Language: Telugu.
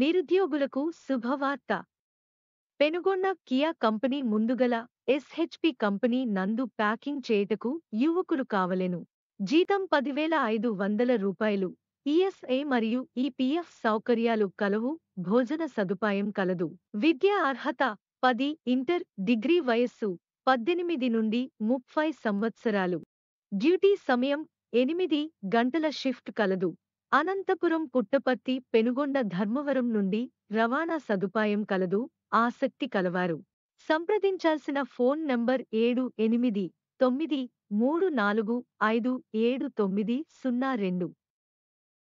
నిరుద్యోగులకు శుభవార్త పెనుగొన్న కియా కంపెనీ ముందుగల ఎస్హెచ్పి కంపెనీ నందు ప్యాకింగ్ చేయుటకు యువకులు కావలెను జీతం పదివేల ఐదు వందల రూపాయలు ఈఎస్ఏ మరియు ఈపీఎఫ్ సౌకర్యాలు కలవు భోజన సదుపాయం కలదు విద్యా అర్హత పది ఇంటర్ డిగ్రీ వయస్సు పద్దెనిమిది నుండి ముప్పై సంవత్సరాలు డ్యూటీ సమయం ఎనిమిది గంటల షిఫ్ట్ కలదు అనంతపురం పుట్టపత్తి పెనుగొండ ధర్మవరం నుండి రవాణా సదుపాయం కలదు ఆసక్తి కలవారు సంప్రదించాల్సిన ఫోన్ నంబర్ ఏడు ఎనిమిది తొమ్మిది మూడు నాలుగు ఐదు ఏడు తొమ్మిది సున్నా రెండు